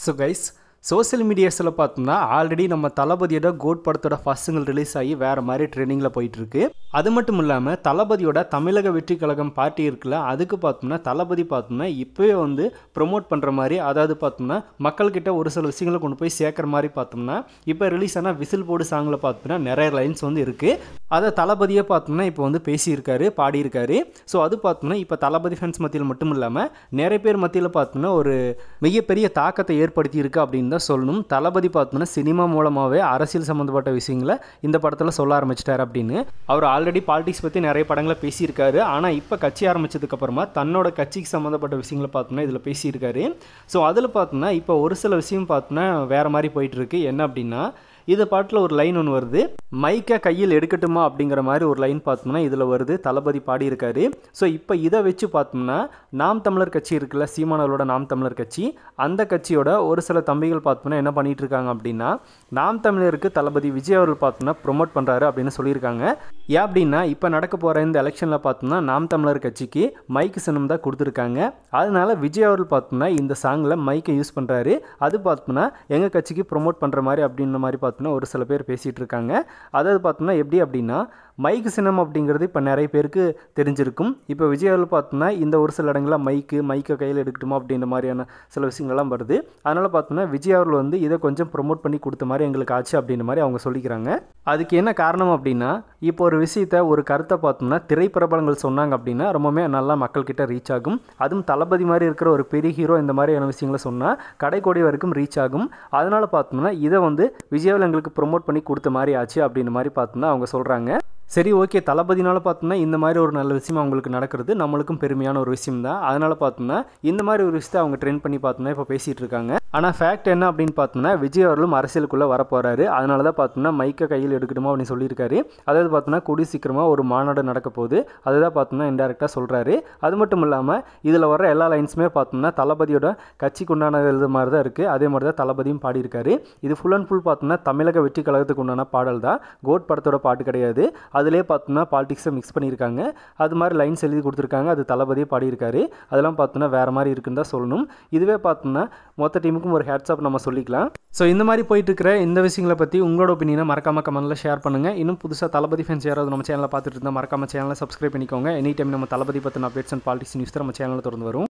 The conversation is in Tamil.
So guys, சோசியல் மீடியாஸில் பார்த்தோம்னா ஆல்ரெடி நம்ம தளபதியோட கோட் படத்தோட ஃபஸ்ட்டுங்கள் ரிலீஸ் ஆகி வேறு மாதிரி ட்ரெண்டிங்கில் போயிட்டுருக்கு அது மட்டும் இல்லாமல் தளபதியோட தமிழக வெற்றி கழகம் பார்ட்டி இருக்குல்ல அதுக்கு பார்த்தோம்னா தளபதி பார்த்தோம்னா இப்போவே வந்து ப்ரொமோட் பண்ணுற மாதிரி அதாவது பார்த்தோம்னா மக்கள்கிட்ட ஒரு சில விஷயங்களை கொண்டு போய் சேர்க்குற மாதிரி பார்த்தோம்னா இப்போ ரிலீஸ் ஆனால் விசில் போடு சாங்கில் பார்த்தோம்னா நிறைய லைன்ஸ் வந்து இருக்குது அதை தளபதியே பார்த்தோம்னா இப்போ வந்து பேசியிருக்காரு பாடியிருக்காரு ஸோ அது பார்த்தோம்னா இப்போ தளபதி ஃபேன்ஸ் மத்தியில் மட்டும் இல்லாமல் நிறைய பேர் மத்தியில் பார்த்தோம்னா ஒரு மிகப்பெரிய தாக்கத்தை ஏற்படுத்தியிருக்கு அப்படின்னு தான் சொல்லணும் தளபதி பார்த்தோம்னா சினிமா மூலமாகவே அரசியல் சம்மந்தப்பட்ட விஷயங்களை இந்த படத்தில் சொல்ல ஆரம்பிச்சிட்டார் அப்படின்னு அவர் ஆல்ரெடி பாலிடிக்ஸ் பற்றி நிறைய படங்களை பேசியிருக்காரு ஆனால் இப்போ கட்சி ஆரம்பித்ததுக்கப்புறமா தன்னோட கட்சிக்கு சம்மந்தப்பட்ட விஷயங்களை பார்த்தோம்னா இதில் பேசியிருக்காரு ஸோ அதில் பார்த்தோம்னா இப்போ ஒரு சில விஷயம் பார்த்தோம்னா வேறு மாதிரி போயிட்டுருக்கு என்ன அப்படின்னா இந்த பாட்டில் ஒரு லைன் ஒன்று வருது மைக்கை கையில் எடுக்கட்டுமா அப்படிங்கிற மாதிரி ஒரு லைன் பார்த்தோம்னா இதில் வருது தளபதி பாடியிருக்காரு ஸோ இப்போ இதை வச்சு பார்த்தோம்னா நாம் தமிழர் கட்சி இருக்குல்ல சீமானவர்களோட நாம் தமிழர் கட்சி அந்த கட்சியோட ஒரு சில தம்பிகள் பார்த்தோம்னா என்ன பண்ணிகிட்டு இருக்காங்க அப்படின்னா நாம் தமிழருக்கு தளபதி விஜய் அவர்கள் பார்த்தோம்னா ப்ரொமோட் பண்ணுறாரு அப்படின்னு சொல்லியிருக்காங்க ஏன் அப்படின்னா இப்போ நடக்க போகிற இந்த எலெக்ஷனில் பார்த்தோம்னா நாம் தமிழர் கட்சிக்கு மைக்கு சின்னம் தான் கொடுத்துருக்காங்க அதனால விஜய் அவர்கள் பார்த்தோம்னா இந்த சாங்கில் மைக்கை யூஸ் பண்ணுறாரு அது பார்த்தோம்னா எங்கள் கட்சிக்கு ப்ரொமோட் பண்ணுற மாதிரி அப்படின்ற மாதிரி பார்த்தோம்னா அப்படின்னு ஒரு சில பேர் பேசிகிட்டு இருக்காங்க அதாவது பார்த்தோம்னா எப்படி அப்படின்னா மைக்கு சின்னம் அப்படிங்கிறது இப்போ நிறைய பேருக்கு தெரிஞ்சிருக்கும் இப்போ விஜயாவில் பார்த்தோம்னா இந்த ஒரு சில இடங்களில் மைக்கு மைக்கை கையில் எடுக்கட்டுமா அப்படின்ற மாதிரியான சில விஷயங்கள்லாம் வருது அதனால் பார்த்தோம்னா விஜயாவில் வந்து இதை கொஞ்சம் ப்ரொமோட் பண்ணி கொடுத்த மாதிரி எங்களுக்கு ஆச்சு அப்படின்ற மாதிரி அவங்க சொல்லிக்கிறாங்க அதுக்கு என்ன காரணம் அப்படின்னா இப்போ ஒரு விஷயத்த ஒரு கருத்தை பார்த்தோம்னா திரைப்பிரபலங்கள் சொன்னாங்க அப்படின்னா ரொம்பவுமே நல்லா மக்கள்கிட்ட ரீச் ஆகும் அதுவும் தளபதி மாதிரி இருக்கிற ஒரு பெரிய ஹீரோ இந்த மாதிரியான விஷயங்களை சொன்னால் கோடி வரைக்கும் ரீச் ஆகும் அதனால் பார்த்தோம்னா இதை வந்து விஜயாவில் எங்களுக்கு ப்ரொமோட் பண்ணி கொடுத்த மாதிரி ஆச்சு அப்படின்ற மாதிரி பார்த்தோம்னா அவங்க சொல்கிறாங்க சரி ஓகே தளபதினால் பார்த்தோம்னா இந்த மாதிரி ஒரு நல்ல விஷயம் அவங்களுக்கு நடக்கிறது நம்மளுக்கும் பெருமையான ஒரு விஷயம் தான் அதனால் பார்த்தோம்னா இந்த மாதிரி ஒரு விஷயத்தை அவங்க ட்ரெயின் பண்ணி பார்த்தோம்னா இப்போ பேசிகிட்டு இருக்காங்க ஆனால் ஃபேக்ட் என்ன அப்படின்னு பார்த்தோம்னா விஜய் அவர்களும் அரசியலுக்குள்ளே வரப்போகிறாரு அதனால தான் பார்த்தோம்னா மைக்கை கையில் எடுக்கணுமா அப்படின்னு சொல்லியிருக்காரு அதாவது பார்த்தோம்னா கூடி சீக்கிரமாக ஒரு மாநாடு நடக்க போகுது அதை தான் பார்த்தோம்னா இன்டெரக்டாக சொல்கிறாரு அது மட்டும் இல்லாமல் இதில் வர எல்லா லைன்ஸுமே பார்த்தோம்னா தளபதியோட கட்சிக்கு உண்டான இது மாதிரி தான் இருக்குது அதே மாதிரி தான் தளபதியும் பாடியிருக்காரு இது ஃபுல் அண்ட் ஃபுல் பார்த்தோம்னா தமிழக வெற்றி கழகத்துக்கு உண்டான பாடல் தான் கோட் படத்தோட பாட்டு கிடையாது அதிலே பார்த்தோம்னா பாலிடிக்ஸை மிக்ஸ் பண்ணியிருக்காங்க அது மாதிரி லைன்ஸ் எழுதி கொடுத்துருக்காங்க அது தளபதியே பாடியிருக்காரு அதெல்லாம் பார்த்தோம்னா வேறு மாதிரி இருக்குன்னு தான் சொல்லணும் இதுவே பார்த்தோம்னா மொத்த டீம் மேமுக்கும் ஒரு ஹேட்ஸ்அப் நம்ம சொல்லிக்கலாம் ஸோ இந்த மாதிரி போயிட்டு இருக்கிற இந்த விஷயங்களை பற்றி உங்களோட ஒப்பீனியனை மறக்காம கமெண்ட்டில் ஷேர் பண்ணுங்கள் இன்னும் புதுசாக தளபதி ஃபேன்ஸ் யாராவது நம்ம சேனலில் பார்த்துட்டு இருந்தால் மறக்காம சேனலை சப்ஸ்கிரைப் பண்ணிக்கோங்க எனி டைம் நம்ம தளபதி பற்றின அப்டேட்ஸ் அண்ட் பாலிடிக்ஸ் நியூஸ் நம்ம சேனலில் தொடர்ந்து வரும்